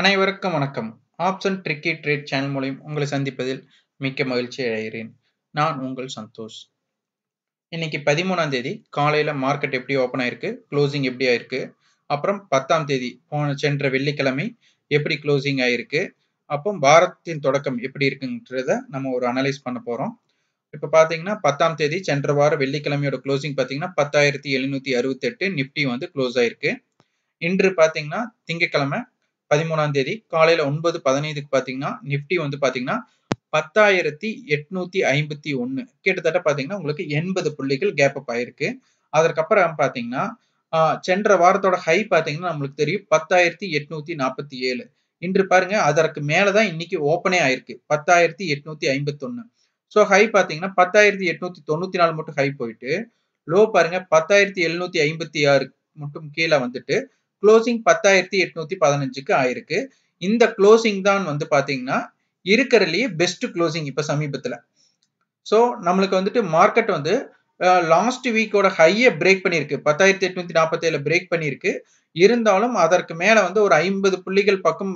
அனைவருக்கும் வணக்கம் option tricky trade channel மூலியம் உங்களை சந்திப்பதில் மிக்க மகிழ்ச்சி அடைகிறேன் நான் உங்கள் சந்தோஷ் இன்னைக்கு பதிமூணாம் தேதி காலையில் மார்க்கெட் எப்படி ஓப்பன் ஆயிருக்கு க்ளோசிங் எப்படி ஆயிருக்கு அப்புறம் பத்தாம் தேதி போன சென்ற வெள்ளிக்கிழமை எப்படி க்ளோசிங் ஆயிருக்கு அப்போ வாரத்தின் தொடக்கம் எப்படி இருக்குன்றத நம்ம ஒரு அனலைஸ் பண்ண போகிறோம் இப்போ பார்த்தீங்கன்னா பத்தாம் தேதி சென்ற வாரம் வெள்ளிக்கிழமையோட க்ளோசிங் பார்த்தீங்கன்னா பத்தாயிரத்தி எழுநூற்றி அறுபத்தெட்டு நிஃப்டி வந்து க்ளோஸ் ஆயிருக்கு இன்று பாத்தீங்கன்னா திங்கக்கிழமை பதிமூணாம் தேதி காலையில ஒன்பது பதினைந்துக்கு பாத்தீங்கன்னா நிப்டி வந்து பாத்தீங்கன்னா பத்தாயிரத்தி எட்நூத்தி ஐம்பத்தி ஒண்ணு கிட்டத்தட்ட பாத்தீங்கன்னா உங்களுக்கு எண்பது புள்ளிகள் கேப் அப் ஆயிருக்கு அதற்கப்புறம் பாத்தீங்கன்னா சென்ற வாரத்தோட ஹை பாத்தீங்கன்னா நம்மளுக்கு தெரியும் பத்தாயிரத்தி எட்நூத்தி நாற்பத்தி ஏழு இன்று பாருங்க அதற்கு மேலதான் இன்னைக்கு ஓப்பனே ஆயிருக்கு பத்தாயிரத்தி எட்நூத்தி ஐம்பத்தி ஒன்னு ஸோ ஹை பாத்தீங்கன்னா பத்தாயிரத்தி எட்நூத்தி தொண்ணூத்தி நாலு மட்டும் ஹை போயிட்டு லோ பாருங்க பத்தாயிரத்தி எழுநூத்தி ஐம்பத்தி ஆறு மட்டும் கீழே வந்துட்டு க்ளோசிங் பத்தாயிரத்தி எட்நூத்தி பதினஞ்சுக்கு ஆயிருக்கு இந்த க்ளோசிங் தான் வந்து பாத்தீங்கன்னா இருக்கிறதுலயே பெஸ்ட் க்ளோசிங் இப்ப சமீபத்துல சோ நம்மளுக்கு வந்துட்டு மார்க்கெட் வந்து லாஸ்ட் வீக்கோட ஹையை பிரேக் பண்ணியிருக்கு பத்தாயிரத்தி எட்நூத்தி ஏழு பிரேக் பண்ணியிருக்கு இருந்தாலும் அதற்கு மேல வந்து ஒரு ஐம்பது புள்ளிகள் பக்கம்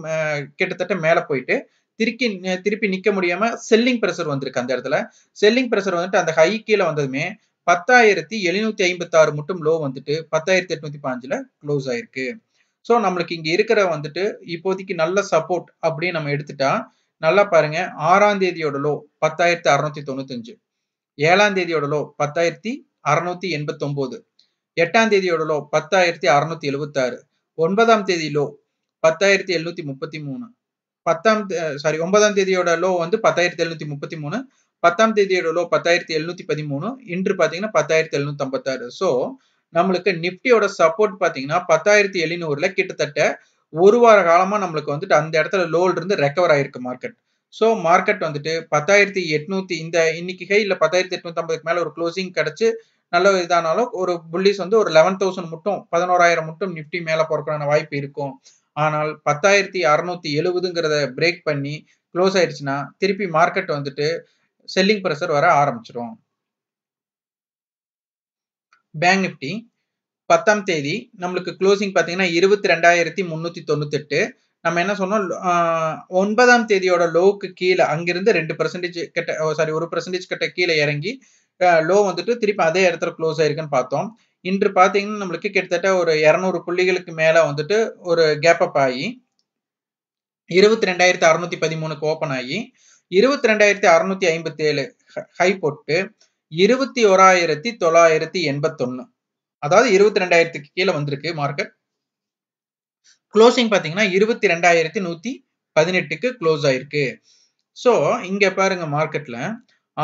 கிட்டத்தட்ட மேல போயிட்டு திருப்பி திருப்பி நிக்க முடியாம செல்லிங் பிரஷர் வந்திருக்கு அந்த இடத்துல செல்லிங் பிரஷர் வந்துட்டு அந்த ஹை கீழே வந்ததுமே பத்தாயிரத்தி எழுநூத்தி ஐம்பத்தி ஆறு மட்டும் லோ வந்துட்டு பத்தாயிரத்தி எட்நூத்தி பாஞ்சுல க்ளோஸ் ஆயிருக்கு ஸோ நம்மளுக்கு இங்க இருக்கிற வந்துட்டு இப்போதைக்கு நல்ல சப்போர்ட் அப்படின்னு நம்ம எடுத்துட்டா நல்லா பாருங்க ஆறாம் தேதியோட லோ பத்தாயிரத்தி அறுநூத்தி தொண்ணூத்தஞ்சு ஏழாம் தேதியோட லோ பத்தாயிரத்தி அறுநூத்தி எண்பத்தி ஒன்பது எட்டாம் தேதியோட லோ பத்தாயிரத்தி அறுநூத்தி எழுபத்தாறு ஒன்பதாம் தேதி லோ பத்தாயிரத்தி எழுநூத்தி முப்பத்தி மூணு பத்தாம் சாரி ஒன்பதாம் தேதியோட லோ வந்து பத்தாயிரத்தி எழுநூத்தி முப்பத்தி மூணு பத்தாம் தேதியோட லோ பத்தாயிரத்தி எழுநூத்தி பதிமூணு இன்று பாத்தீங்கன்னா பத்தாயிரத்தி எழுநூத்தி ஐம்பத்தாறு சோ நம்மளுக்கு நிப்டியோட சப்போர்ட் பாத்தீங்கன்னா பத்தாயிரத்தி எழுநூறுல கிட்டத்தட்ட ஒரு வார காலமா நம்மளுக்கு வந்துட்டு அந்த இடத்துல லோல் இருந்து ரெக்கவர் ஆயிருக்கு மார்க்கெட் சோ மார்க்கெட் வந்துட்டு பத்தாயிரத்தி எட்நூத்தி இந்த இன்னைக்கு ஹை இல்ல பத்தாயிரத்தி எட்நூத்தி ஐம்பதுக்கு மேல ஒரு க்ளோசிங் கிடைச்சு நல்ல இதானாலும் ஒரு புள்ளிஸ் வந்து ஒரு லெவன் தௌசண்ட் மட்டும் பதினோராயிரம் மட்டும் நிப்டி மேல போறதுக்கான வாய்ப்பு இருக்கும் ஆனால் பத்தாயிரத்தி அறுநூத்தி எழுபதுங்கிறத பிரேக் பண்ணி க்ளோஸ் ஆயிடுச்சுன்னா திருப்பி மார்க்கெட் வந்துட்டு செல்லிங் ப்ரெஷர் வர ஆரம்பிச்சிடும் பேங்க் நிப்டி பத்தாம் தேதி நம்மளுக்கு க்ளோசிங் பார்த்தீங்கன்னா இருபத்தி ரெண்டாயிரத்தி முந்நூற்றி தொண்ணூத்தெட்டு நம்ம என்ன சொன்னோம் ஒன்பதாம் தேதியோட லோவுக்கு கீழே அங்கிருந்து ரெண்டு பர்சன்டேஜ் கிட்ட சாரி ஒரு பர்சன்டேஜ் கிட்ட கீழே இறங்கி லோ வந்துட்டு திருப்பி அதே இடத்துல க்ளோஸ் ஆயிருக்குன்னு பார்த்தோம் இன்று பார்த்தீங்கன்னா நம்மளுக்கு கிட்டத்தட்ட ஒரு இரநூறு புள்ளிகளுக்கு மேலே வந்துட்டு ஒரு கேப் அப் ஆகி இருபத்தி ரெண்டாயிரத்தி அறுநூத்தி பதிமூணுக்கு ஓப்பன் ஆகி இருபத்தி ரெண்டாயிரத்தி அறுநூத்தி ஐம்பத்தி ஏழு ஹை போட்டு இருபத்தி ஓராயிரத்தி தொள்ளாயிரத்தி எண்பத்தொன்னு அதாவது இருபத்தி ரெண்டாயிரத்துக்கு கீழே வந்திருக்கு மார்க்கெட் க்ளோசிங் பார்த்தீங்கன்னா இருபத்தி ரெண்டாயிரத்தி நூத்தி பதினெட்டுக்கு க்ளோஸ் ஆயிருக்கு ஸோ இங்க பாருங்க மார்க்கெட்ல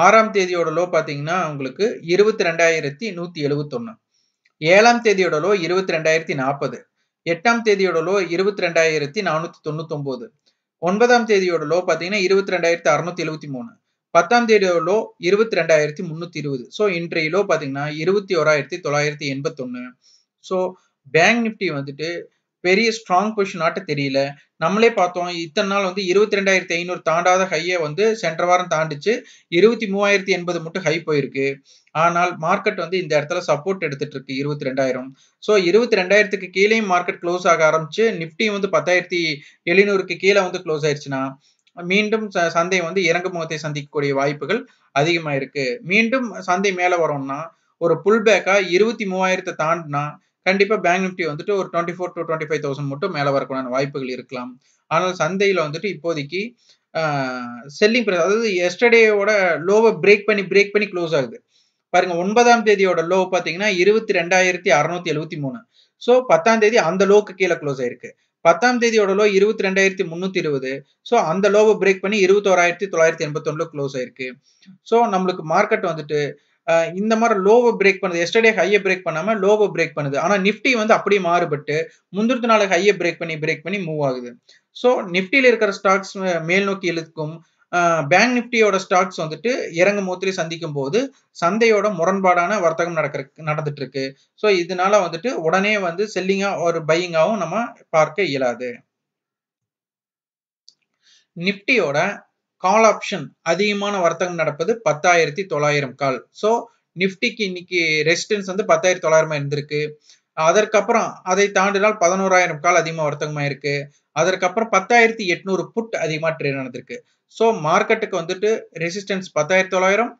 ஆறாம் தேதியோட லோ பார்த்தீங்கன்னா உங்களுக்கு இருபத்தி ரெண்டாயிரத்தி நூத்தி எழுபத்தொன்னு ஏழாம் தேதியோட லோ இருபத்தி ரெண்டாயிரத்தி நாற்பது எட்டாம் தேதியோட லோ இருபத்தி ரெண்டாயிரத்தி நானூத்தி தொண்ணூத்தி ஒன்பது ஒன்பதாம் தேதியோட லோ பார்த்தீங்கன்னா இருபத்தி ரெண்டாயிரத்தி அறுநூத்தி எழுபத்தி மூணு பத்தாம் தேதியோட லோ இருபத்தி ரெண்டாயிரத்தி முன்னூத்தி இருபது ஸோ இன்றைய லோ பார்த்தீங்கன்னா இருபத்தி ஓராயிரத்தி தொள்ளாயிரத்தி ஒண்ணு ஸோ பேங்க் நிப்டி வந்துட்டு பெரிய ஸ்ட்ராங் பொசிஷனாட்ட தெரியல நம்மளே பார்த்தோம் இத்தனை நாள் வந்து இருபத்தி ரெண்டாயிரத்தி ஐநூறு தாண்டாத ஹையை வந்து சென்ற வாரம் தாண்டிச்சு இருபத்தி மூவாயிரத்தி எண்பது மட்டும் ஹை போயிருக்கு ஆனால் மார்க்கெட் வந்து இந்த இடத்துல சப்போர்ட் எடுத்துட்டு இருக்கு இருபத்தி ரெண்டாயிரம் ஸோ இருபத்தி ரெண்டாயிரத்துக்கு கீழே மார்க்கெட் க்ளோஸ் ஆக ஆரம்பிச்சு நிப்டி வந்து பத்தாயிரத்தி எழுநூறுக்கு கீழே வந்து க்ளோஸ் ஆயிடுச்சுன்னா மீண்டும் சந்தை வந்து இறங்கு முகத்தை சந்திக்கக்கூடிய வாய்ப்புகள் அதிகமாக இருக்கு மீண்டும் சந்தை மேலே வரோம்னா ஒரு புல்பேக்கா இருபத்தி மூவாயிரத்தை தாண்டினா கண்டிப்பாக பேங்க் நிஃப்டி வந்துட்டு ஒரு twenty four to twenty five thousand மட்டும் மேலே வரக்கூடாது வாய்ப்புகள் இருக்கலாம் ஆனால் சந்தையில் வந்துட்டு இப்போதைக்கு செல்லிங் ப்ரைஸ் அதாவது எஸ்டர்டேயோட லோவை பிரேக் பண்ணி பிரேக் பண்ணி க்ளோஸ் ஆகுது பாருங்க ஒன்பதாம் தேதியோட லோ பார்த்தீங்கன்னா இருபத்தி ரெண்டாயிரத்தி அறுநூத்தி எழுபத்தி மூணு ஸோ பத்தாம் தேதி அந்த லோக்கு கீழே க்ளோஸ் ஆயிருக்கு பத்தாம் தேதியோட லோ இருபத்தி ரெண்டாயிரத்தி முன்னூத்தி இருபது ஸோ அந்த லோவை பிரேக் பண்ணி இருபத்தோராயிரத்தி தொள்ளாயிரத்தி எண்பத்தொன்னில் க்ளோஸ் ஆயிருக்கு ஸோ நம்மளுக்கு மார்க்கெட் வந்துட்டு இந்த மாதிரி லோவை பிரேக் பண்ணுது எஸ்டர்டே ஹையை பிரேக் பண்ணாமல் லோவை பிரேக் பண்ணுது ஆனால் நிஃப்டி வந்து அப்படியே மாறுபட்டு முந்திரத்து நாள் ஹையை பிரேக் பண்ணி பிரேக் பண்ணி மூவ் ஆகுது ஸோ நிஃப்டியில் இருக்கிற ஸ்டாக்ஸ் மேல் நோக்கி இழுக்கும் பேங்க் நிஃப்டியோட ஸ்டாக்ஸ் வந்துட்டு இறங்கும் மூத்திரி சந்திக்கும் போது சந்தையோட முரண்பாடான வர்த்தகம் நடக்கிற நடந்துட்டு இருக்கு ஸோ இதனால வந்துட்டு உடனே வந்து செல்லிங்காக ஒரு பையிங்காகவும் நம்ம பார்க்க இயலாது நிஃப்டியோட கால் ஆப்ஷன் அதிகமான வர்த்தகம் நடப்பது பத்தாயிரத்தி தொள்ளாயிரம் கால் ஸோ நிஃப்டிக்கு இன்னைக்கு ரெசிஸ்டன்ஸ் வந்து பத்தாயிரத்தி தொள்ளாயிரமா இருந்திருக்கு அதற்கப்புறம் அதை தாண்டினால் பதினோராயிரம் கால் அதிகமாக வர்த்தகமாக இருக்கு அதற்கப்புறம் பத்தாயிரத்தி எட்நூறு புட் அதிகமாக ட்ரேட் நடந்திருக்கு ஸோ மார்க்கெட்டுக்கு வந்துட்டு ரெசிஸ்டன்ஸ் பத்தாயிரத்தி தொள்ளாயிரம்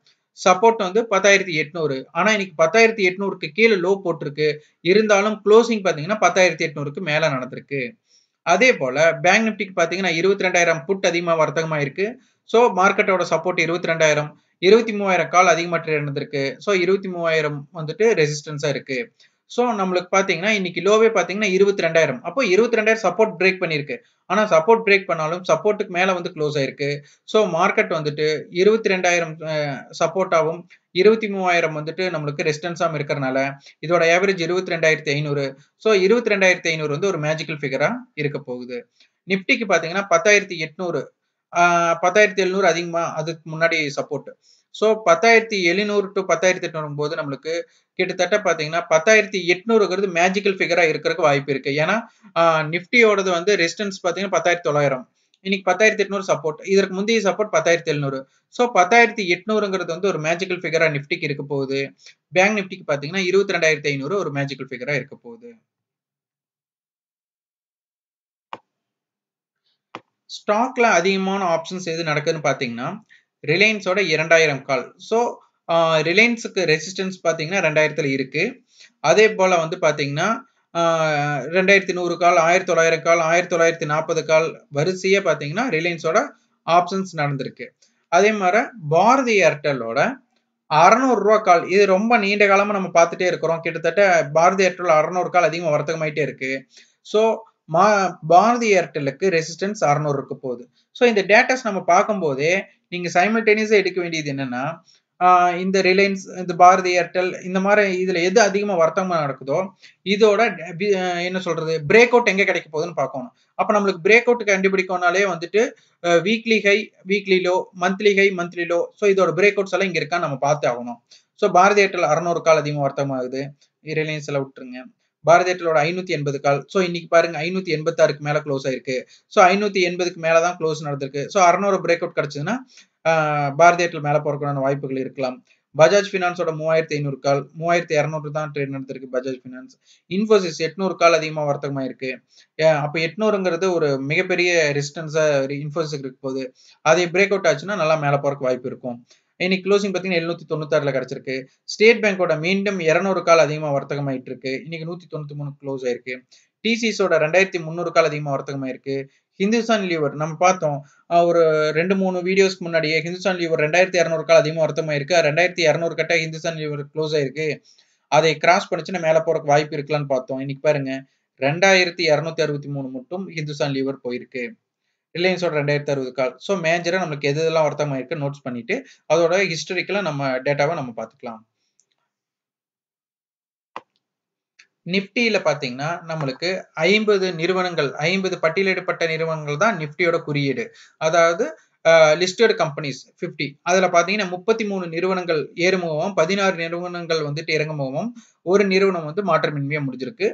சப்போர்ட் வந்து பத்தாயிரத்தி எட்நூறு ஆனால் இன்னைக்கு பத்தாயிரத்தி எட்நூறுக்கு கீழே லோ போட்டிருக்கு இருந்தாலும் க்ளோசிங் பார்த்தீங்கன்னா பத்தாயிரத்தி எட்நூறுக்கு மேலே நடந்திருக்கு அதே போல பேங்க் நிப்டிக்கு பார்த்தீங்கன்னா இருபத்தி ரெண்டாயிரம் புட் அதிகமாக வர்த்தகமாக இருக்கு ஸோ மார்க்கெட்டோட சப்போர்ட் இருபத்தி ரெண்டாயிரம் இருபத்தி மூவாயிரம் கால் அதிகமாக ட்ரேட் நடந்திருக்கு ஸோ இருபத்தி மூவாயிரம் வந்துட்டு ரெசிஸ்டன்ஸாக இருக்கு ஸோ நம்மளுக்கு பார்த்தீங்கன்னா இன்னைக்கு லோவே பார்த்தீங்கன்னா இருபத்தி ரெண்டாயிரம் அப்போ இருபத்தி ரெண்டாயிரம் சப்போர்ட் பிரேக் பண்ணிருக்கு ஆனால் சப்போர்ட் பிரேக் பண்ணாலும் சப்போர்ட்டுக்கு மேலே வந்து க்ளோஸ் ஆயிருக்கு ஸோ மார்க்கெட் வந்துட்டு இருபத்தி ரெண்டாயிரம் சப்போர்ட்டாவும் இருபத்தி மூவாயிரம் வந்துட்டு நம்மளுக்கு ரெசிஸ்டன்ஸாகவும் இருக்கிறனால இதோட ஆவரேஜ் இருபத்தி ரெண்டாயிரத்தி ஐநூறு ஸோ இருபத்தி ரெண்டாயிரத்தி ஐநூறு வந்து ஒரு மேஜிக்கல் ஃபிகராக இருக்க போகுது நிஃப்டிக்கு பார்த்தீங்கன்னா பத்தாயிரத்தி எட்நூறு பத்தாயிரத்தி எழுநூறு அதிகமாக அதுக்கு முன்னாடி சப்போர்ட் ஸோ பத்தாயிரத்தி எழுநூறு டு பத்தாயிரத்தி எட்நூறும் போது நம்மளுக்கு கிட்டத்தட்ட பார்த்தீங்கன்னா பத்தாயிரத்தி எட்நூறுங்கிறது மேஜிக்கல் ஃபிகராக இருக்கிறதுக்கு வாய்ப்பு இருக்குது ஏன்னா நிஃப்டியோடது வந்து ரெசிஸ்டன்ஸ் பார்த்தீங்கன்னா பத்தாயிரத்தி தொள்ளாயிரம் இன்னைக்கு பத்தாயிரத்தி எட்நூறு சப்போர்ட் இதற்கு முந்தைய சப்போர்ட் பத்தாயிரத்தி எழுநூறு ஸோ பத்தாயிரத்தி எட்நூறுங்கிறது வந்து ஒரு மேஜிக்கல் ஃபிகராக நிஃப்டிக்கு இருக்க போகுது பேங்க் நிஃப்டிக்கு பார்த்தீங்கன்னா இருபத்தி ரெண்டாயிரத்தி ஐநூறு ஒரு மேஜிக்கல் ஃபிகராக இருக்க போகுது ஸ்டாக்ல அதிகமான ஆப்ஷன்ஸ் எது நடக்குதுன்னு பார்த்தீங்கன்னா ரிலையன்ஸோட இரண்டாயிரம் கால் ஸோ ரிலையன்ஸுக்கு ரெசிஸ்டன்ஸ் பார்த்தீங்கன்னா ரெண்டாயிரத்தில் இருக்குது அதே போல் வந்து பார்த்தீங்கன்னா ரெண்டாயிரத்தி நூறு கால் ஆயிரத்தி தொள்ளாயிரம் கால் ஆயிரத்தி தொள்ளாயிரத்தி நாற்பது கால் வரிசையே பார்த்தீங்கன்னா ரிலையன்ஸோட ஆப்ஷன்ஸ் நடந்திருக்கு அதே மாதிரி பாரதி ஏர்டெல்லோட அறநூறுரூவா கால் இது ரொம்ப நீண்ட காலமாக நம்ம பார்த்துட்டே இருக்கிறோம் கிட்டத்தட்ட பாரதி ஏர்டெல் அறநூறு கால் அதிகமாக வர்த்தகமாயிட்டே இருக்குது ஸோ மா பாரதி ஏர்டெல்லுக்கு ரெசிஸ்டன்ஸ் அறநூறு இருக்க போகுது ஸோ இந்த டேட்டாஸ் நம்ம பார்க்கும்போதே நீங்கள் சைமல்டேனியஸாக எடுக்க வேண்டியது என்னென்னா இந்த ரிலையன்ஸ் இந்த பாரதி ஏர்டெல் இந்த மாதிரி இதில் எது அதிகமாக வர்த்தகம் நடக்குதோ இதோட என்ன சொல்கிறது பிரேக் அவுட் எங்கே கிடைக்க போகுதுன்னு பார்க்கணும் அப்போ நம்மளுக்கு பிரேக் அவுட் கண்டுபிடிக்கணும்னாலே வந்துட்டு weekly high weekly low monthly high monthly low so இதோட பிரேக் அவுட்ஸ் எல்லாம் இங்கே இருக்கான்னு நம்ம பார்த்து ஆகணும் ஸோ பாரதி ஏர்டெல் அறுநூறு கால் அதிகமாக வர்த்தகம் ஆகுது ரிலையன்ஸ் எல்லாம் விட்டுருங்க பாரதி ஏர்டலோட ஐநூத்தி எண்பது கால் ஸோ இன்னைக்கு பாருங்க ஐநூத்தி ஆறுக்கு மேல க்ளோஸ் ஆயிருக்கு ஸோ ஐநூத்தி எண்பதுக்கு மேல தான் க்ளோஸ் நடந்திருக்கு ஸோ அறநூறு பிரேக் அவுட் கிடைச்சதுன்னா பாரதி ஏர்டல் மேல போறதுக்கான வாய்ப்புகள் இருக்கலாம் பஜாஜ் ஃபினான்ஸோட மூவாயிரத்தி ஐநூறு கால் மூவாயிரத்தி இரநூறு தான் ட்ரேட் நடந்திருக்கு பஜாஜ் ஃபினான்ஸ் இன்ஃபோசிஸ் எட்நூறு கால் அதிகமாக வர்த்தகமாக இருக்கு அப்போ எட்நூறுங்கிறது ஒரு மிகப்பெரிய ரெசிஸ்டன்ஸாக இன்ஃபோசிஸ் இருக்கு போகுது அதை பிரேக் அவுட் ஆச்சுன்னா நல்லா மேலே போறக்கு வாய்ப்பு இருக்கும் இன்னைக்கு க்ளோசிங் பார்த்தீங்கன்னா எழுநூத்தி தொண்ணூத்தாறுல கிடைச்சிருக்கு ஸ்டேட் பேங்கோட மீண்டும் இரநூறு கால் அதிகமாக வர்த்தகமாயிட்டு இருக்கு இன்னைக்கு நூத்தி தொண்ணூத்தி மூணு க்ளோஸ் ஆயிருக்கு டிசிஸோட ரெண்டாயிரத்தி முந்நூறு கால் அதிகமாக வர்த்தகமாயிருக்கு ஹிந்துஸ்தான் லீவர் நம்ம பார்த்தோம் ஒரு ரெண்டு மூணு வீடியோஸ்க்கு முன்னாடியே ஹிந்துஸ்தான் லீவர் ரெண்டாயிரத்தி இரநூறு கால் அதிகமாக ஆயிருக்கு ரெண்டாயிரத்தி இரநூறு கட்ட ஹிந்துஸ்தான் லீவர் க்ளோஸ் ஆயிருக்கு அதை கிராஸ் பண்ணிச்சுன்னா மேலே போறக்கு வாய்ப்பு இருக்கலாம்னு பார்த்தோம் இன்னைக்கு பாருங்க ரெண்டாயிரத்தி இரநூத்தி அறுபத்தி மூணு மட்டும் ஹிந்துஸ்தான் லீவர் போயிருக்கு ரிலையன்ஸோட ரெண்டாயிரத்தி அறுபது கால் ஸோ மேஜராக நம்மளுக்கு எது எல்லாம் வருத்தமாக இருக்கு நோட்ஸ் பண்ணிட்டு அதோட ஹிஸ்டரிக்கலாம் நம்ம டேட்டாவை நம்ம பார்த்துக்கலாம் நிப்டியில பாத்தீங்கன்னா நம்மளுக்கு ஐம்பது நிறுவனங்கள் ஐம்பது பட்டியலிடப்பட்ட நிறுவனங்கள் தான் நிப்டியோட குறியீடு அதாவது லிஸ்டட் கம்பெனிஸ் ஃபிஃப்டி அதில் பார்த்தீங்கன்னா முப்பத்தி மூணு நிறுவனங்கள் ஏறுமுகமும் பதினாறு நிறுவனங்கள் வந்துட்டு இறங்குமுகமும் ஒரு நிறுவனம் வந்து மாற்றமின்மையாக முடிஞ்சிருக்கு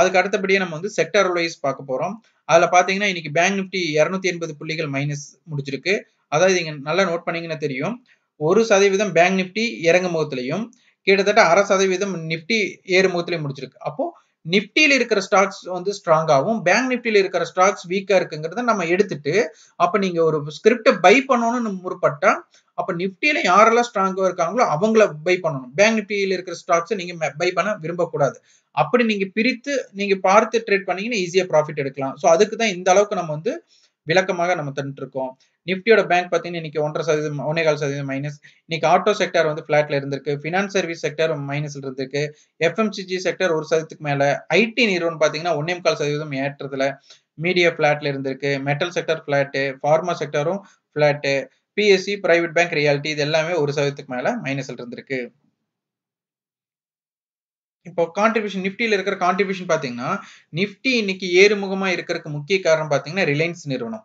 அதுக்கு அடுத்தபடியே நம்ம வந்து செக்டர் வைஸ் பார்க்க போறோம் அதுல பாத்தீங்கன்னா இன்னைக்கு பேங்க் நிப்டி இருநூத்தி எண்பது புள்ளிகள் மைனஸ் முடிச்சிருக்கு அதாவது நீங்க நல்லா நோட் பண்ணீங்கன்னா தெரியும் ஒரு சதவீதம் பேங்க் நிப்டி இறங்கும் முகத்திலையும் கிட்டத்தட்ட அரை சதவீதம் நிப்டி ஏறு முகத்திலையும் முடிச்சிருக்கு அப்போ நிப்டியில் இருக்கிற ஸ்டாக்ஸ் வந்து ஸ்ட்ராங்காகவும் பேங்க் நிப்டியில் இருக்கிற ஸ்டாக்ஸ் வீக்காக இருக்குங்கிறத நம்ம எடுத்துட்டு அப்போ நீங்கள் ஒரு ஸ்கிரிப்டை பை பண்ணணும்னு முற்பட்டா அப்போ நிப்டியில் யாரெல்லாம் ஸ்ட்ராங்காக இருக்காங்களோ அவங்கள பை பண்ணணும் பேங்க் நிப்டியில் இருக்கிற ஸ்டாக்ஸை நீங்கள் பை பண்ண விரும்பக்கூடாது அப்படி நீங்கள் பிரித்து நீங்கள் பார்த்து ட்ரேட் பண்ணீங்கன்னா ஈஸியாக ப்ராஃபிட் எடுக்கலாம் ஸோ அதுக்கு தான் இந்த அளவுக்கு நம்ம வந்து விளக்கமாக நம்ம தந்துட்டு இருக்கோம் நிஃப்டியோட பேங்க் பார்த்தீங்கன்னா இன்னைக்கு ஒன்றரை சதவீதம் ஒன்னே கால் சதவீதம் மைனஸ் இன்னைக்கு ஆட்டோ செக்டர் வந்து ஃபிளாட்ல இருந்திருக்கு ஃபினான்ஸ் சர்வீஸ் செக்டர் மைனஸ்ல இருந்திருக்கு எஃப்எம்சிஜி செக்டர் ஒரு சதவீதத்துக்கு மேல ஐடி நிறுவனம் பார்த்தீங்கன்னா ஒன்னே கால் சதவீதம் ஏற்றதுல மீடியா ஃபிளாட்ல இருந்திருக்கு மெட்டல் செக்டர் ஃபிளாட்டு ஃபார்மா செக்டரும் flat PSC private bank realty இது எல்லாமே ஒரு சதவீதத்துக்கு மேல மைனஸ்ல இருந்திருக்கு இப்போ கான்ட்ரிபியூஷன் நிஃப்டியில் இருக்கிற கான்ட்ரிபியூஷன் பார்த்தீங்கன்னா நிஃப்டி இன்னைக்கு ஏறுமுகமாக இருக்கிறதுக்கு முக்கிய காரணம் பார்த்தீங்கன்னா ரிலையன்ஸ் நிறுவனம்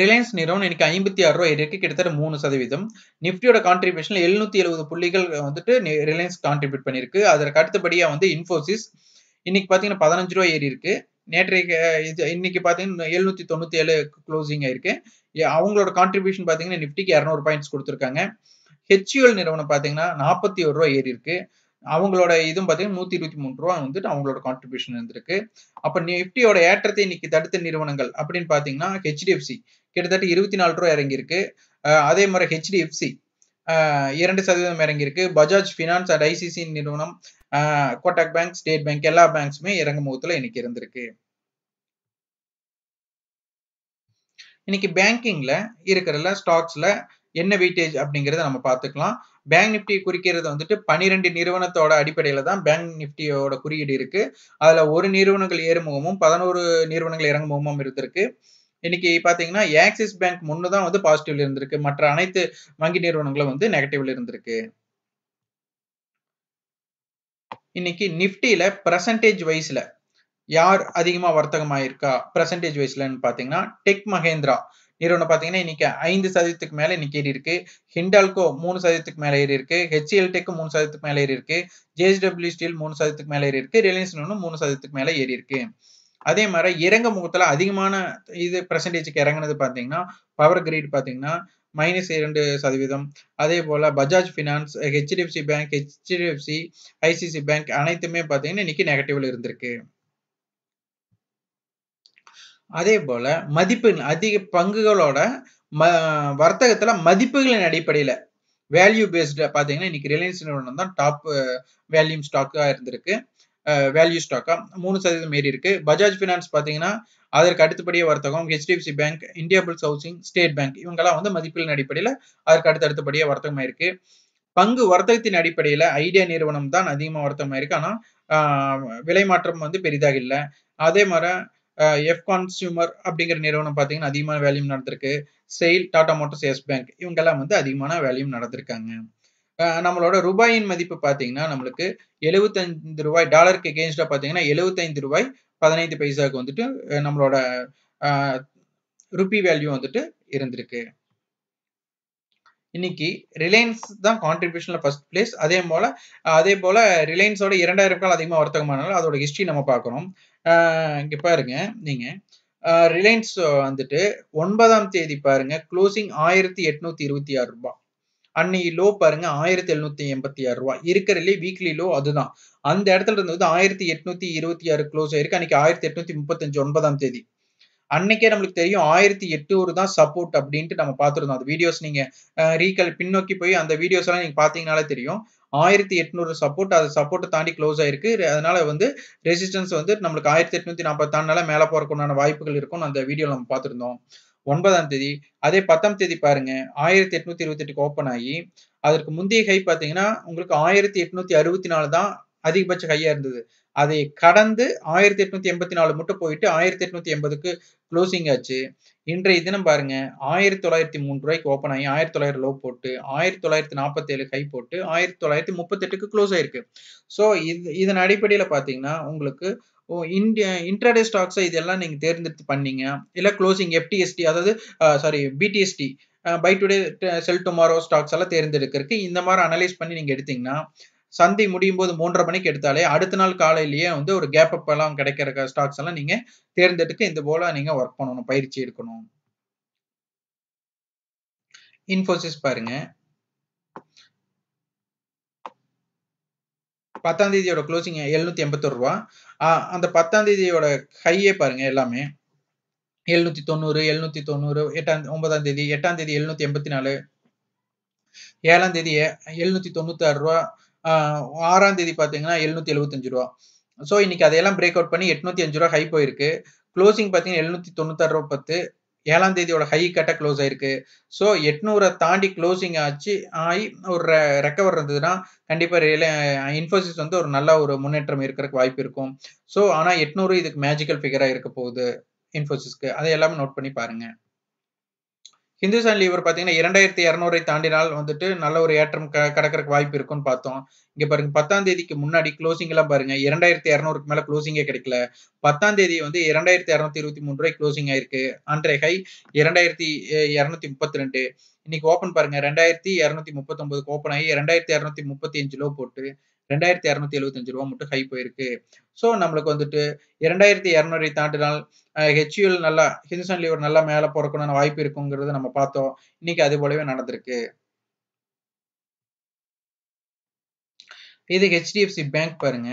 ரிலையன்ஸ் நிறுவனம் இன்னைக்கு ஐம்பத்தி ஆறு ரூபாய் இருக்கு கிட்டத்தட்ட மூணு சதவீதம் நிப்டியோட கான்ட்ரிபியூஷன் எழுநூத்தி எழுபது புள்ளிகள் வந்துட்டு ரிலையன்ஸ் கான்ட்ரிபியூட் பண்ணிருக்கு அதற்கு அடுத்தபடியா வந்து இன்ஃபோசிஸ் இன்னைக்கு பாத்தீங்கன்னா பதினஞ்சு ரூபாய் ஏறி இருக்கு நேற்றைக்கு இது இன்னைக்கு பாத்தீங்கன்னா எழுநூத்தி தொண்ணூத்தி ஏழு க்ளோசிங் ஆயிருக்கு அவங்களோட கான்ட்ரிபியூஷன் பாத்தீங்கன்னா நிஃப்டிக்கு இரநூறு பாயிண்ட்ஸ் கொடுத்துருக்காங்க ஹெச்யூஎல் நிறுவனம் பாத்தீங்கன்னா நாற்பத்தி ஒரு ரூபாய் ஏறி இருக்கு அவங்களோட இதுவும் பார்த்தீங்கன்னா நூத்தி இருபத்தி மூணு ரூபா வந்துட்டு அவங்களோட கான்ட்ரிபியூஷன் இருந்திருக்கு அப்போ நிப்டியோட ஏற்றத்தை இன்னைக்கு தடுத்த நிறுவனங்கள் அப்படின்னு பார்த்தீங்கன்னா ஹெச்டிஎஃப்சி கிட்டத்தட்ட இருபத்தி நாலு ரூபா இறங்கியிருக்கு அதே மாதிரி ஹெச்டிஎஃப்சி இரண்டு சதவீதம் இறங்கியிருக்கு பஜாஜ் ஃபினான்ஸ் அண்ட் ஐசிசி நிறுவனம் கோட்டாக் பேங்க் ஸ்டேட் பேங்க் எல்லா பேங்க்ஸுமே இறங்கும் முகத்துல இன்னைக்கு இருந்திருக்கு இன்னைக்கு பேங்கிங்ல இருக்கிற ஸ்டாக்ஸ்ல என்ன வெயிட்டேஜ் அப்படிங்கிறத நம்ம பார்த்துக்கலாம் பேங்க் நிப்டி குறிக்கிறது வந்துட்டு பனிரெண்டு நிறுவனத்தோட அடிப்படையில தான் பேங்க் நிப்டியோட குறியீடு இருக்கு அதுல ஒரு நிறுவனங்கள் ஏறுமுகமும் பதினோரு நிறுவனங்கள் இறங்குமுகமும் இருந்திருக்கு இன்னைக்கு பாத்தீங்கன்னா ஆக்சிஸ் பேங்க் முன்னுதான் வந்து பாசிட்டிவ்ல இருந்திருக்கு மற்ற அனைத்து வங்கி நிறுவனங்களும் வந்து நெகட்டிவ்ல இருந்திருக்கு இன்னைக்கு நிப்டியில பர்சன்டேஜ் வைஸ்ல யார் அதிகமா வர்த்தகம் ஆயிருக்கா பர்சன்டேஜ் வைஸ்லன்னு பாத்தீங்கன்னா டெக் மகேந்திரா நிறுவனம் பார்த்தீங்கன்னா இன்னைக்கு ஐந்து சதவீதத்துக்கு மேலே இன்னைக்கு ஏறி இருக்கு ஹிண்டால்கோ மூணு சதவீதத்துக்கு மேலே ஏறி இருக்கு ஹெச்எல்டெக்கு e மூணு சதவீதத்துக்கு மேலே ஏறி இருக்கு ஜேஎஸ்டபிள்யூ ஸ்டீல் மூணு சதவீதத்துக்கு மேலே ஏறி இருக்கு ரிலையன்ஸ் நிறுவனம் மூணு சதவீதத்துக்கு மேலே ஏறி இருக்கு அதே மாதிரி இறங்க முகத்துல அதிகமான இது பர்சன்டேஜுக்கு இறங்குனது பார்த்தீங்கன்னா பவர் கிரீட் பார்த்தீங்கன்னா மைனஸ் இரண்டு சதவீதம் அதே போல் Bajaj finance HDFC bank HDFC ICICI bank அனைத்துமே பார்த்தீங்கன்னா இன்னைக்கு நெகட்டிவ்ல இருந்திருக்கு அதே போல மதிப்பு அதிக பங்குகளோட ம வர்த்தகத்தில் மதிப்புகளின் அடிப்படையில் வேல்யூ பேஸ்டு பார்த்தீங்கன்னா இன்னைக்கு ரிலையன்ஸ் நிறுவனம் தான் டாப் வேல்யூம் ஸ்டாக்காக இருந்திருக்கு வேல்யூ ஸ்டாக்காக மூணு சதவீதம் ஏறி இருக்கு பஜாஜ் ஃபினான்ஸ் பார்த்தீங்கன்னா அதற்கு அடுத்தபடியே வர்த்தகம் HDFC bank bulls housing state bank இவங்கெல்லாம் வந்து மதிப்புகளின் அடிப்படையில் அதற்கு அடுத்தடுத்தபடியே வர்த்தகமாக இருக்கு பங்கு வர்த்தகத்தின் அடிப்படையில் ஐடியா நிறுவனம் தான் அதிகமாக வர்த்தகமாக இருக்கு ஆனால் விலை மாற்றம் வந்து பெரிதாக இல்லை அதே மாதிரி எஃப் கான்சியூமர் அப்படிங்கிற நிறுவனம் பார்த்தீங்கன்னா அதிகமான வேல்யூம் நடந்திருக்கு SAIL Tata motors yes bank இவங்கெல்லாம் வந்து அதிகமான வேல்யூம் நடந்திருக்காங்க நம்மளோட ரூபாயின் மதிப்பு பார்த்தீங்கன்னா நம்மளுக்கு எழுபத்தஞ்சு ரூபாய் டாலருக்கு எகேன்ஸ்டாக பார்த்தீங்கன்னா எழுபத்தைந்து ரூபாய் பதினைந்து பைசாவுக்கு வந்துட்டு நம்மளோட ருபி வேல்யூ வந்துட்டு இருந்திருக்கு இன்னைக்கு ரிலையன்ஸ் தான் கான்ட்ரிபியூஷன்ல ஃபர்ஸ்ட் பிளேஸ் அதே போல அதே போல ரிலையன்ஸோட இரண்டாயிரம் கால் அதிகமாக வர்த்தகமானால அதோட ஹிஸ்டரி நம்ம பார்க்குறோம் இங்கே பாருங்க நீங்க ரிலையன்ஸ் வந்துட்டு ஒன்பதாம் தேதி பாருங்க க்ளோசிங் ஆயிரத்தி எட்நூத்தி இருபத்தி ஆறு ரூபாய் அன்னைக்கு லோ பாருங்க ஆயிரத்தி எழுநூத்தி எண்பத்தி ஆறு ரூபாய் இருக்கிறதுலே வீக்லி லோ அதுதான் அந்த இடத்துல இருந்து வந்து ஆயிரத்தி எட்நூத்தி இருபத்தி ஆறு க்ளோஸ் ஆயிருக்கு அன்னைக்கு ஆயிரத்தி எட்நூத்தி முப்பத்தஞ்சு ஒன்பதாம் தேதி அன்னைக்கே நம்மளுக்கு தெரியும் ஆயிரத்தி எட்டு ஒரு தான் சப்போர்ட் அப்படின்ட்டு நம்ம பார்த்துருந்தோம் அந்த வீடியோஸ் நீங்க ரீகல் பின்னோக்கி போய் அந்த வீடியோஸ் எல்லாம் நீங்க பாத்தீங்கனாலே தெரியும் ஆயிரத்தி எட்நூறு சப்போர்ட் அது சப்போர்ட்டை தாண்டி க்ளோஸ் ஆயிருக்கு அதனால வந்து ரெசிஸ்டன்ஸ் வந்து நம்மளுக்கு ஆயிரத்தி எட்நூத்தி நாற்பத்தி நாலுனால மேலே போறக்குண்டான வாய்ப்புகள் இருக்கும்னு அந்த வீடியோ நம்ம பார்த்துருந்தோம் ஒன்பதாம் தேதி அதே பத்தாம் தேதி பாருங்க ஆயிரத்தி எட்நூத்தி இருபத்தி எட்டுக்கு ஓப்பன் ஆகி அதற்கு முந்தைய ஹை பார்த்தீங்கன்னா உங்களுக்கு ஆயிரத்தி எட்நூத்தி அறுபத்தி நாலு தான் அதிகபட்ச ஹையா இருந்தது அதை கடந்து ஆயிரத்தி எட்நூத்தி எண்பத்தி நாலு மட்டும் போயிட்டு ஆயிரத்தி எட்நூத்தி எண்பதுக்கு க்ளோசிங் ஆச்சு இன்றைய தினம் பாருங்க ஆயிரத்தி தொள்ளாயிரத்தி மூணு ரூபாய்க்கு ஓப்பன் ஆகி ஆயிரத்தி தொள்ளாயிரம் லோ போட்டு ஆயிரத்தி தொள்ளாயிரத்தி நாற்பத்தி ஏழு போட்டு ஆயிரத்தி தொள்ளாயிரத்தி முப்பத்தெட்டுக்கு க்ளோஸ் ஆயிருக்கு ஸோ இது இதன் அடிப்படையில் பார்த்தீங்கன்னா உங்களுக்கு இந்தியா இன்ட்ராடே ஸ்டாக்ஸை இதெல்லாம் நீங்கள் தேர்ந்தெடுத்து பண்ணீங்க இல்லை க்ளோசிங் எஃப்டிஎஸ்டி அதாவது sorry BTST buy today sell tomorrow stocks எல்லாம் தேர்ந்தெடுக்கிறதுக்கு இந்த மாதிரி அனலைஸ் பண்ணி நீங்கள் எடுத்தீங்கன்னா சந்தை முடியும் போது மூன்றரை மணிக்கு எடுத்தாலே அடுத்த நாள் காலையிலேயே வந்து ஒரு கேப் அப் எல்லாம் கிடைக்கிற ஸ்டாக்ஸ் எல்லாம் நீங்க தேர்ந்தெடுக்க இந்த போல நீங்க ஒர்க் பண்ணணும் பயிற்சி எடுக்கணும் இன்ஃபோசிஸ் பாருங்க பத்தாம் தேதியோட க்ளோசிங் எழுநூத்தி எண்பத்தி ரூபா அந்த பத்தாம் தேதியோட ஹையே பாருங்க எல்லாமே எழுநூத்தி தொண்ணூறு எழுநூத்தி தொண்ணூறு எட்டாம் ஒன்பதாம் தேதி எட்டாம் தேதி எழுநூத்தி எண்பத்தி நாலு ஏழாம் தேதி எழுநூத்தி தொண்ணூத்தி ஆறு ரூபா ஆறாம் தேதி பார்த்தீங்கன்னா எழுநூத்தி எழுபத்தஞ்சு ரூபா ஸோ இன்னைக்கு அதையெல்லாம் பிரேக் அவுட் பண்ணி எட்நூத்தி அஞ்சு ரூபா ஹை போயிருக்கு க்ளோசிங் பார்த்தீங்கன்னா எழுநூத்தி தொண்ணூத்தாறு ரூபா பத்து ஏழாம் தேதியோட ஹை கட்ட க்ளோஸ் ஆயிருக்கு ஸோ எட்நூறை தாண்டி க்ளோசிங் ஆச்சு ஆகி ஒரு ரெக்கவர் இருந்ததுன்னா கண்டிப்பாக ரியல இன்ஃபோசிஸ் வந்து ஒரு நல்ல ஒரு முன்னேற்றம் இருக்கிறதுக்கு வாய்ப்பு இருக்கும் ஸோ ஆனால் எட்நூறு இதுக்கு மேஜிக்கல் ஃபிகராக இருக்க போகுது இன்ஃபோசிஸ்க்கு அதை எல்லாமே நோட் பண்ணி பாருங்கள் ஹிந்துஸ்தான் லீவர் பார்த்தீங்கன்னா இரண்டாயிரத்தி இரநூறை தாண்டினால் வந்துட்டு நல்ல ஒரு ஏற்றம் க கிடக்கிறக்கு வாய்ப்பு இருக்குன்னு பார்த்தோம் இங்கே பாருங்க பத்தாம் தேதிக்கு முன்னாடி க்ளோசிங் எல்லாம் பாருங்க இரண்டாயிரத்தி இரநூறுக்கு மேலே க்ளோசிங்கே கிடைக்கல பத்தாம் தேதி வந்து இரண்டாயிரத்தி இரநூத்தி இருபத்தி மூணு ரூபாய் க்ளோசிங் ஆயிருக்கு ஆண்ட்ரே ஹை இரண்டாயிரத்தி இரநூத்தி முப்பத்தி ரெண்டு இன்னைக்கு ஓப்பன் பாருங்க ரெண்டாயிரத்தி இரநூத்தி முப்பத்தொன்பதுக்கு ஓப்பன் ஆகி ரெண்டாயிரத்தி இரநூத்தி முப்பத்தி அஞ்சு லோ போட்டு ரெண்டாயிரத்தி இரநூத்தி எழுபத்தஞ்சு ரூபா மட்டும் ஹை போயிருக்கு ஸோ நம்மளுக்கு வந்துட்டு இரண்டாயிரத்தி இரநூறை தாண்டினால் ஹெச்யூஎல் நல்லா ஹிந்துஸ்தான் லீவர் நல்லா மேலே பிறக்கணும்னு வாய்ப்பு இருக்குங்கிறது நம்ம பார்த்தோம் இன்னைக்கு அது போலவே நடந்திருக்கு இது ஹெச்டிஎஃப்சி பேங்க் பாருங்க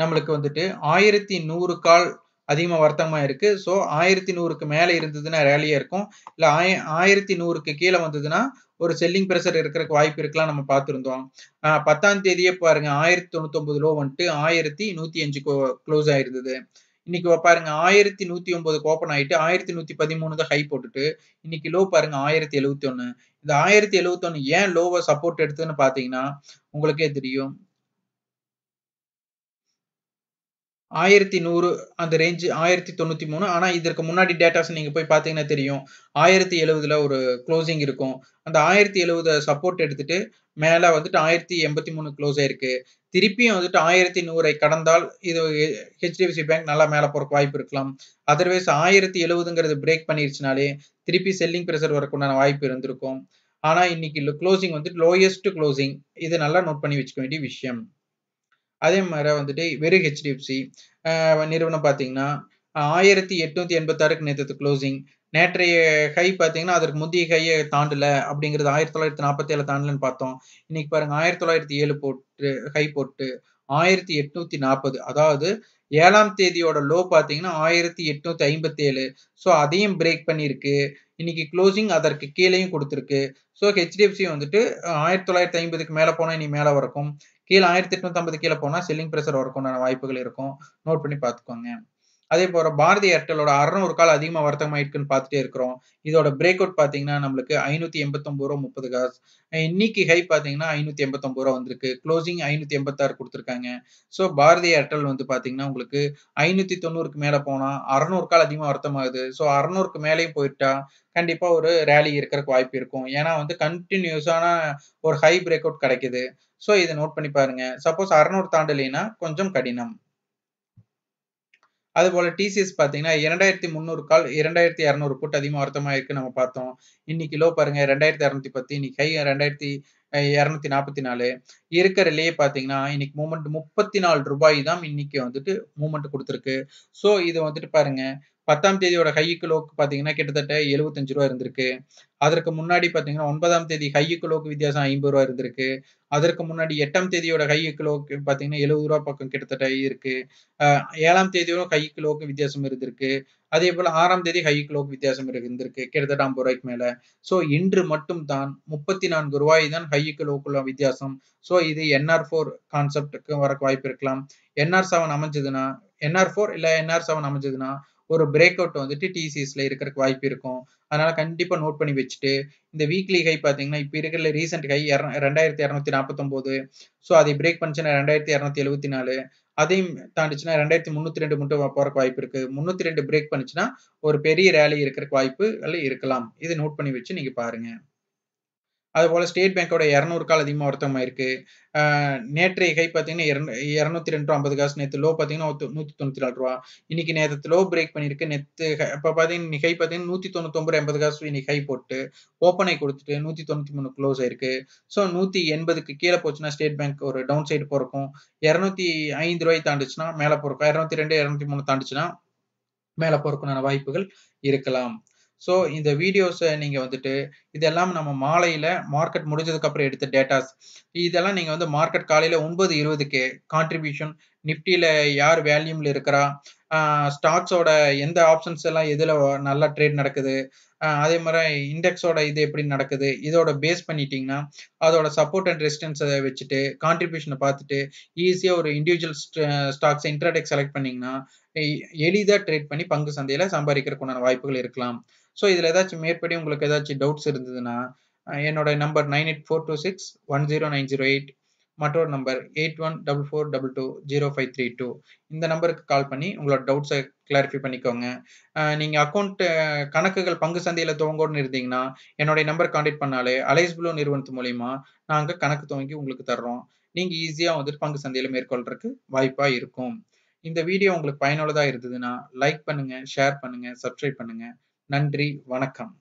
நம்மளுக்கு வந்துட்டு ஆயிரத்தி நூறு கால் அதிகமாக வருத்தமாக இருக்குது ஸோ ஆயிரத்தி நூறுக்கு மேலே இருந்ததுன்னா ரேலியாக இருக்கும் இல்லை ஆய ஆயிரத்தி நூறுக்கு கீழே வந்ததுன்னா ஒரு செல்லிங் ப்ரெஷர் இருக்கிறக்கு வாய்ப்பு இருக்கலாம் நம்ம பார்த்துருந்தோம் பத்தாம் தேதியே பாருங்க ஆயிரத்தி தொண்ணூத்தொம்பது லோ வந்துட்டு ஆயிரத்தி நூற்றி அஞ்சு க்ளோஸ் ஆயிருந்தது இன்னைக்கு பாருங்க ஆயிரத்தி நூத்தி ஒன்பது ஓப்பன் ஆயிட்டு ஆயிரத்தி நூத்தி பதிமூணு தான் ஹை போட்டுட்டு இன்னைக்கு லோ பாருங்க ஆயிரத்தி எழுவத்தி ஒன்று இந்த ஆயிரத்தி எழுவத்தி ஏன் லோவை சப்போர்ட் எடுத்துன்னு பாத்தீங்கன்னா உங்களுக்கே தெரியும் ஆயிரத்தி நூறு அந்த ரேஞ்சு ஆயிரத்தி தொண்ணூற்றி மூணு ஆனால் இதற்கு முன்னாடி டேட்டாஸ் நீங்கள் போய் பார்த்தீங்கன்னா தெரியும் ஆயிரத்தி எழுவதில் ஒரு க்ளோசிங் இருக்கும் அந்த ஆயிரத்தி எழுபதை சப்போர்ட் எடுத்துகிட்டு மேலே வந்துட்டு ஆயிரத்தி எண்பத்தி மூணு க்ளோஸ் ஆயிருக்கு திருப்பியும் வந்துட்டு ஆயிரத்தி நூறை கடந்தால் இது ஹெச்டிஎஃப்சி பேங்க் நல்லா மேலே போகிறக்கு வாய்ப்பு இருக்கலாம் அதர்வைஸ் ஆயிரத்தி எழுவதுங்கிறது பிரேக் பண்ணிருச்சுனாலே திருப்பி செல்லிங் ப்ரெஷர் வரக்குண்டான வாய்ப்பு இருந்திருக்கும் ஆனால் இன்னைக்கு க்ளோசிங் வந்துட்டு லோயஸ்ட் க்ளோசிங் இது நல்லா நோட் பண்ணி வச்சுக்க வேண்டிய விஷயம் அதே மாதிரி வந்துட்டு வெறும் ஹெச்டிஎஃப்சி நிறுவனம் பார்த்தீங்கன்னா ஆயிரத்தி எட்நூத்தி எண்பத்தாறுக்கு நேற்று க்ளோசிங் நேற்றைய ஹை பார்த்தீங்கன்னா அதற்கு முந்தைய ஹையை தாண்டல அப்படிங்கிறது ஆயிரத்தி தொள்ளாயிரத்தி நாற்பத்தி ஏழு தாண்டலன்னு பார்த்தோம் இன்னைக்கு பாருங்க ஆயிரத்தி தொள்ளாயிரத்தி ஏழு போட்டு ஹை போட்டு ஆயிரத்தி எட்நூத்தி நாற்பது அதாவது ஏழாம் தேதியோட லோ பார்த்தீங்கன்னா ஆயிரத்தி எட்நூத்தி ஐம்பத்தி ஏழு ஸோ அதையும் பிரேக் பண்ணியிருக்கு இன்னைக்கு க்ளோசிங் அதற்கு கீழேயும் கொடுத்துருக்கு ஸோ ஹெச்டிஎஃப்சி வந்துட்டு ஆயிரத்தி தொள்ளாயிரத்தி ஐம்பதுக்கு மேலே போனால் இனி மேலே வரக்கும் கீழே ஆயிரத்தி எட்நூத்தி ஐம்பது கீழே போனா செல்லிங் ப்ரெஷர் வரக்குண்டான வாய்ப்புகள் இருக்கும் நோட் பண்ணி பாத்துக்கோங்க அதே போல பாரதி ஏர்டெலோட அறநூறு கால் அதிகமா வர்த்தகமாயிருக்குன்னு பார்த்துட்டே இருக்கிறோம் இதோட பிரேக் அவுட் பாத்தீங்கன்னா நம்மளுக்கு ஐநூத்தி எண்பத்தொம்பது ரூபா முப்பது காசு இன்னைக்கு ஹை பாத்தீங்கன்னா ஐநூத்தி எண்பத்தொம்பது ரூபா வந்திருக்கு க்ளோசிங் ஐநூத்தி எண்பத்தாறு கொடுத்துருக்காங்க ஸோ பாரதி ஏர்டெல் வந்து பாத்தீங்கன்னா உங்களுக்கு ஐநூத்தி தொண்ணூறுக்கு மேலே போனா அறநூறு கால் வருத்தம் வர்த்தமாகுது சோ அறநூறுக்கு மேலேயும் போயிட்டா கண்டிப்பா ஒரு ரேலி இருக்கிறதுக்கு வாய்ப்பு இருக்கும் ஏன்னா வந்து கண்டினியூஸான ஒரு ஹை பிரேக் அவுட் கிடைக்குது ஸோ இதை நோட் பண்ணி பாருங்க சப்போஸ் அறநூறு தாண்டலினா கொஞ்சம் கடினம் அது போல டிசிஎஸ் பார்த்தீங்கன்னா இரண்டாயிரத்தி முந்நூறு கால் இரண்டாயிரத்தி இரநூறு புட் அதிகமாக வருத்தமாக இருக்குது நம்ம பார்த்தோம் இன்னைக்கு லோ பாருங்க ரெண்டாயிரத்தி இரநூத்தி பத்து இன்னைக்கு ஹை ரெண்டாயிரத்தி இரநூத்தி நாற்பத்தி நாலு இருக்கிறதுலையே பார்த்தீங்கன்னா இன்னைக்கு மூமெண்ட் முப்பத்தி நாலு ரூபாய் தான் இன்னைக்கு வந்துட்டு மூமெண்ட் கொடுத்துருக்கு ஸோ இது வந்துட்டு பாருங்க பத்தாம் தேதியோட ஹைக்கு லோக்கு பார்த்தீங்கன்னா கிட்டத்தட்ட எழுபத்தஞ்சு ரூபா இருந்திருக்கு அதற்கு முன்னாடி பார்த்தீங்கன்னா ஒன்பதாம் தேதி ஹைக்கு லோக்கு வித்தியாசம் ஐம்பது ரூபா இருந்திருக்கு அதற்கு முன்னாடி எட்டாம் தேதியோட ஹைக்கு லோக்கு பார்த்தீங்கன்னா எழுபது ரூபா பக்கம் கிட்டத்தட்ட இருக்கு ஏழாம் தேதியோட ஹைக்கு லோக்கு வித்தியாசம் இருந்திருக்கு அதே போல ஆறாம் தேதி ஹை கிலோக்கு வித்தியாசம் இருந்திருக்கு கிட்டத்தட்ட ஐம்பது ரூபாய்க்கு மேல ஸோ இன்று மட்டும் தான் முப்பத்தி நான்கு ரூபாய் தான் ஹை கிலோக்குள்ள வித்தியாசம் ஸோ இது என்ஆர் ஃபோர் கான்செப்டுக்கு வர வாய்ப்பு இருக்கலாம் என்ஆர் செவன் அமைஞ்சதுன்னா என்ஆர் ஃபோர் இல்லை என்ஆர் செவன் அமைஞ்சதுன்னா ஒரு பிரேக் அவுட் வந்துட்டு டிசிஎஸ்ல இருக்கிறதுக்கு வாய்ப்பு இருக்கும் அதனால கண்டிப்பா நோட் பண்ணி வச்சுட்டு இந்த வீக்லி ஹை பாத்தீங்கன்னா இப்ப இருக்கிற ரீசெண்ட் ஹை ரெண்டாயிரத்தி இரநூத்தி ஒன்பது ஸோ அதை பிரேக் பண்ணிச்சுன்னா ரெண்டாயிரத்தி இரநூத்தி எழுபத்தி நாலு அதையும் தாண்டிச்சுன்னா ரெண்டாயிரத்தி முன்னூத்தி ரெண்டு மட்டும் போறக்கு வாய்ப்பு இருக்கு முன்னூத்தி ரெண்டு பிரேக் பண்ணிச்சுன்னா ஒரு பெரிய ரேலி இருக்கிற வாய்ப்புகள் இருக்கலாம் இது நோட் பண்ணி வச்சு நீங்க பாருங்க அதுபோல் ஸ்டேட் பேங்க்கோட இரநூறு கால் அதிகமாக வர்த்தகமாக இருக்குது நேற்றைய இகை பார்த்தீங்கன்னா இரநூ இரநூத்தி ரெண்டு ரூபா ஐம்பது காசு நேற்று லோ பார்த்தீங்கன்னா நூற்றி தொண்ணூற்றி நாலு ரூபா இன்னைக்கு நேற்று லோ பிரேக் பண்ணியிருக்கு நேற்று இப்போ பார்த்தீங்கன்னா நிகை பார்த்தீங்கன்னா நூற்றி தொண்ணூத்தொம்பது எண்பது காசு இன்னைக்கு ஹை போட்டு ஓப்பனை கொடுத்துட்டு நூற்றி தொண்ணூற்றி மூணு க்ளோஸ் ஆயிருக்கு ஸோ நூற்றி எண்பதுக்கு கீழே போச்சுன்னா ஸ்டேட் பேங்க் ஒரு டவுன் சைடு போகிறக்கும் இரநூத்தி ஐந்து ரூபாய் தாண்டுச்சுன்னா மேலே போகிறக்கும் இரநூத்தி ரெண்டு இரநூத்தி மூணு தாண்டுச்சுன்னா மேலே போகிறதுக்கான வாய்ப்புகள் இருக்கலாம் ஸோ இந்த வீடியோஸை நீங்கள் வந்துட்டு இதெல்லாம் நம்ம மாலையில் மார்க்கெட் முடிஞ்சதுக்கப்புறம் எடுத்த டேட்டாஸ் இதெல்லாம் நீங்கள் வந்து மார்க்கெட் காலையில் ஒன்பது இருபதுக்கு கான்ட்ரிபியூஷன் நிஃப்டியில் யார் வேல்யூமில் இருக்கிறா ஸ்டாக்ஸோட எந்த ஆப்ஷன்ஸ் எல்லாம் எதில் நல்லா ட்ரேட் நடக்குது அதே மாதிரி இண்டெக்ஸோட இது எப்படி நடக்குது இதோட பேஸ் பண்ணிட்டீங்கன்னா அதோட சப்போர்ட் அண்ட் ரெசிஸ்டன்ஸை வச்சுட்டு கான்ட்ரிபியூஷனை பார்த்துட்டு ஈஸியாக ஒரு இண்டிவிஜுவல் ஸ்டாக்ஸ் இன்ட்ராடெக் செலக்ட் பண்ணிங்கன்னா எளிதாக ட்ரேட் பண்ணி பங்கு சந்தையில் சம்பாதிக்கிறதுக்குண்டான வாய்ப்புகள் இருக்கலாம் ஸோ இதில் ஏதாச்சும் மேற்படி உங்களுக்கு ஏதாச்சும் டவுட்ஸ் இருந்ததுன்னா என்னோட number nine eight four two six one zero nine zero eight மற்றொரு number eight one double four double two zero five three two இந்த நம்பருக்கு கால் பண்ணி உங்களோட டவுட்ஸை கிளாரிஃபை பண்ணிக்கோங்க நீங்கள் அக்கௌண்ட் கணக்குகள் பங்கு சந்தையில் துவங்கோன்னு இருந்தீங்கன்னா என்னுடைய நம்பர் காண்டாக்ட் பண்ணாலே அலைஸ் ப்ளூ நிறுவனத்து மூலிமா நாங்கள் கணக்கு துவங்கி உங்களுக்கு தர்றோம் நீங்கள் ஈஸியாக வந்துட்டு பங்கு சந்தையில் மேற்கொள்றதுக்கு வாய்ப்பாக இருக்கும் இந்த வீடியோ உங்களுக்கு பயனுள்ளதாக இருந்ததுன்னா லைக் பண்ணுங்கள் ஷேர் பண்ணுங்கள் சப்ஸ்கிரைப் பண்ணுங்கள் நன்றி வணக்கம்